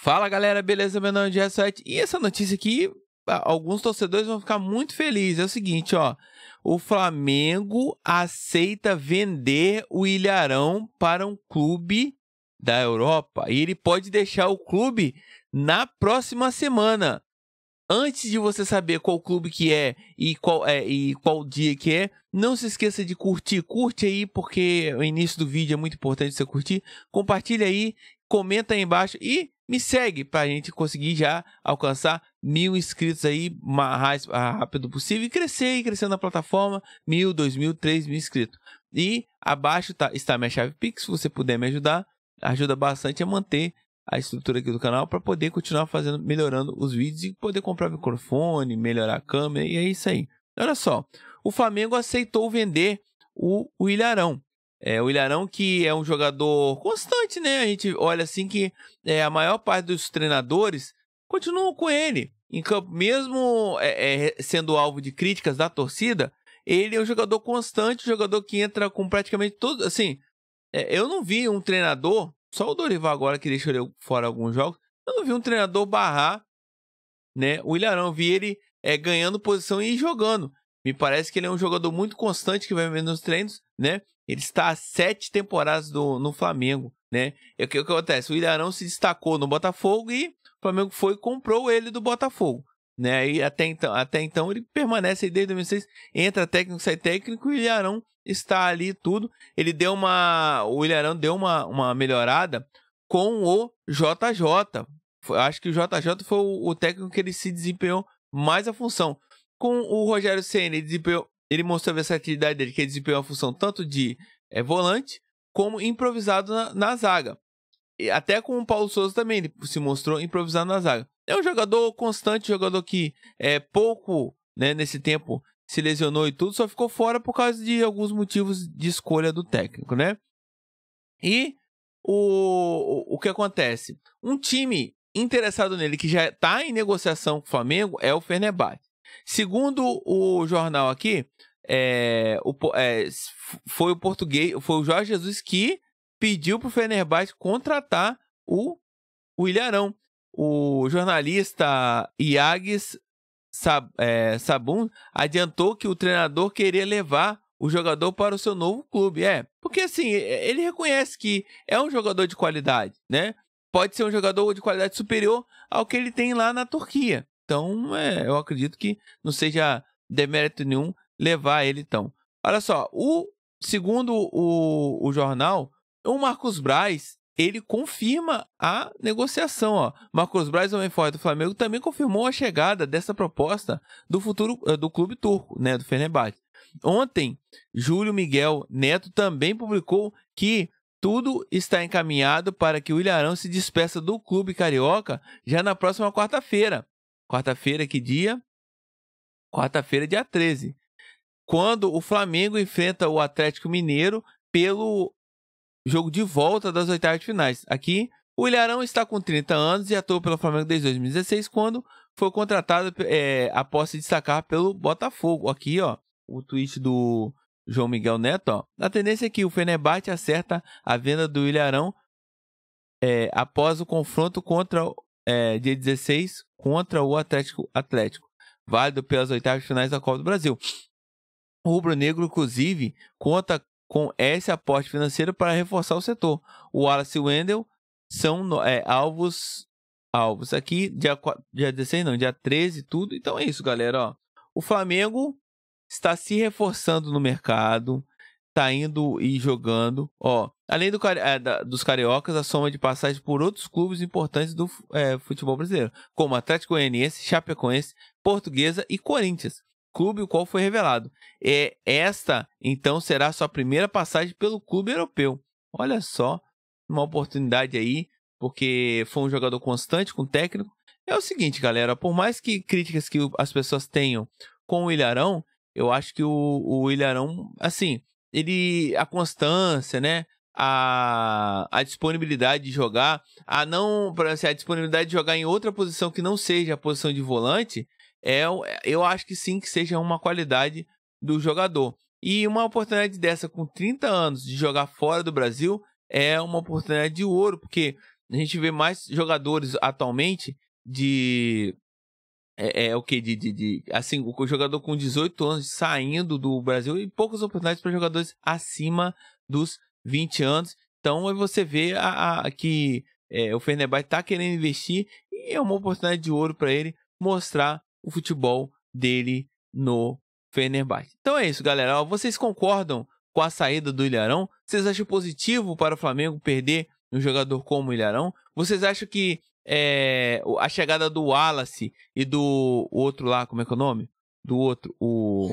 Fala galera, beleza? Meu nome é Jess White e essa notícia aqui, alguns torcedores vão ficar muito felizes. É o seguinte, ó. O Flamengo aceita vender o Ilharão para um clube da Europa e ele pode deixar o clube na próxima semana. Antes de você saber qual clube que é e qual é e qual dia que é, não se esqueça de curtir, curte aí porque o início do vídeo é muito importante você curtir. Compartilha aí, comenta aí embaixo e me segue para a gente conseguir já alcançar mil inscritos aí mais ah, rápido possível e crescer e crescer na plataforma mil, dois mil, três mil inscritos. E abaixo tá, está minha chave Pix, se você puder me ajudar, ajuda bastante a manter a estrutura aqui do canal para poder continuar fazendo, melhorando os vídeos e poder comprar microfone, melhorar a câmera e é isso aí. Olha só, o Flamengo aceitou vender o, o Ilharão. É, o Ilharão, que é um jogador constante, né? A gente olha assim que é, a maior parte dos treinadores continuam com ele em campo, mesmo é, é, sendo alvo de críticas da torcida. Ele é um jogador constante, um jogador que entra com praticamente todo. Assim, é, eu não vi um treinador, só o Dorival agora que deixou ele fora alguns jogos, eu não vi um treinador barrar né, o Ilharão. Vi ele é, ganhando posição e jogando. Me parece que ele é um jogador muito constante que vai vendo nos treinos, né? Ele está há sete temporadas do, no Flamengo, né? E o que, o que acontece? O Ilharão se destacou no Botafogo e o Flamengo foi e comprou ele do Botafogo. Né? E até então, até então ele permanece aí desde 2006, entra técnico, sai técnico e o Ilharão está ali tudo. Ele deu uma, o Ilharão deu uma, uma melhorada com o JJ. Foi, acho que o JJ foi o, o técnico que ele se desempenhou mais a função. Com o Rogério Ceni ele desempenhou ele mostrou a versatilidade dele, que ele desempenhou a função tanto de é, volante como improvisado na, na, zaga. E até com o Paulo Souza também, ele se mostrou improvisado na zaga. É um jogador constante, jogador que é pouco né, nesse tempo se lesionou e tudo, só ficou fora por causa de alguns motivos de escolha do técnico, né? E o, o, que acontece? Um time interessado nele que já está em negociação com o Flamengo é o Fenerbahçe. Segundo o jornal aqui, é, o, é, foi o português, foi o Jorge Jesus que pediu para o Fenerbahçe contratar o, o Ilharão. O jornalista Iagues Sab, é, Sabun adiantou que o treinador queria levar o jogador para o seu novo clube. É, porque assim, ele reconhece que é um jogador de qualidade, né? Pode ser um jogador de qualidade superior ao que ele tem lá na Turquia. Então, é, eu acredito que não seja demérito nenhum levar ele, então. Olha só, o segundo o, o jornal, o Marcos Braz, ele confirma a negociação. Ó. Marcos Braz, homem forte do Flamengo, também confirmou a chegada dessa proposta do futuro eh, do clube turco, né, do Fenerbahçe. Ontem, Júlio Miguel Neto também publicou que tudo está encaminhado para que o Ilharão se despeça do clube carioca já na próxima quarta-feira. Quarta-feira, que dia? Quarta-feira, dia 13. Quando o Flamengo enfrenta o Atlético Mineiro pelo jogo de volta das oitavas de finais. Aqui, o Ilharão está com 30 anos e atuou pelo Flamengo desde 2016, quando foi contratado é, após se destacar pelo Botafogo. Aqui, ó, o tweet do João Miguel Neto. Ó. A tendência é que o Fenerbahçe acerta a venda do Ilharão é, após o confronto contra é, dia 16 contra o Atlético Atlético, válido pelas oitavas finais da Copa do Brasil. O rubro-negro, inclusive, conta com esse aporte financeiro para reforçar o setor. O Alas e o Wendel são é, alvos alvos aqui, dia, dia 16 não, dia 13 tudo. Então é isso, galera. Ó. O Flamengo está se reforçando no mercado, tá indo e jogando. Ó, além do, é, da, dos cariocas, a soma é de passagens por outros clubes importantes do é, futebol brasileiro, como Atlético Goianiense, Chapecoense, Portuguesa e Corinthians, clube o qual foi revelado. É, esta, então, será sua primeira passagem pelo clube europeu. Olha só, uma oportunidade aí, porque foi um jogador constante com técnico. É o seguinte, galera, por mais que críticas que as pessoas tenham com o Ilharão, eu acho que o, o Ilharão, assim, ele a constância, né? A, a disponibilidade de jogar, a não para assim, a disponibilidade de jogar em outra posição que não seja a posição de volante, é, é eu acho que sim que seja uma qualidade do jogador. E uma oportunidade dessa com 30 anos de jogar fora do Brasil é uma oportunidade de ouro, porque a gente vê mais jogadores atualmente de é, é, é o que de, de, de, assim o jogador com 18 anos saindo do Brasil e poucas oportunidades para jogadores acima dos 20 anos. Então aí você vê a, a que é, o Fenerbahçe está querendo investir e é uma oportunidade de ouro para ele mostrar o futebol dele no Fenerbahçe. Então é isso, galera. Vocês concordam com a saída do Ilharão? Vocês acham positivo para o Flamengo perder um jogador como o Ilharão? Vocês acham que é, a chegada do Wallace e do outro lá, como é que é o nome? Do outro, o...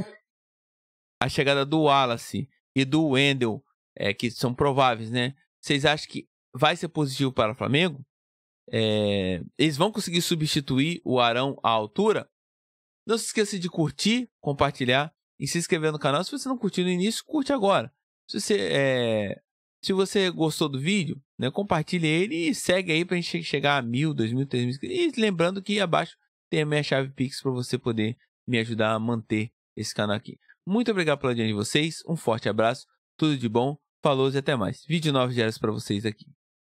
A chegada do Wallace e do Wendel, é, que são prováveis, né? Vocês acham que vai ser positivo para o Flamengo? É, eles vão conseguir substituir o Arão à altura? Não se esqueça de curtir, compartilhar e se inscrever no canal. Se você não curtiu no início, curte agora. Se você é, se você gostou do vídeo, né, ele e segue aí para a gente chegar a mil, dois mil, três mil inscritos. E lembrando que abaixo tem a minha chave Pix para você poder me ajudar a manter esse canal aqui. Muito obrigado pela audiência de vocês, um forte abraço, tudo de bom, falou e até mais. Vídeo novo diários para vocês aqui.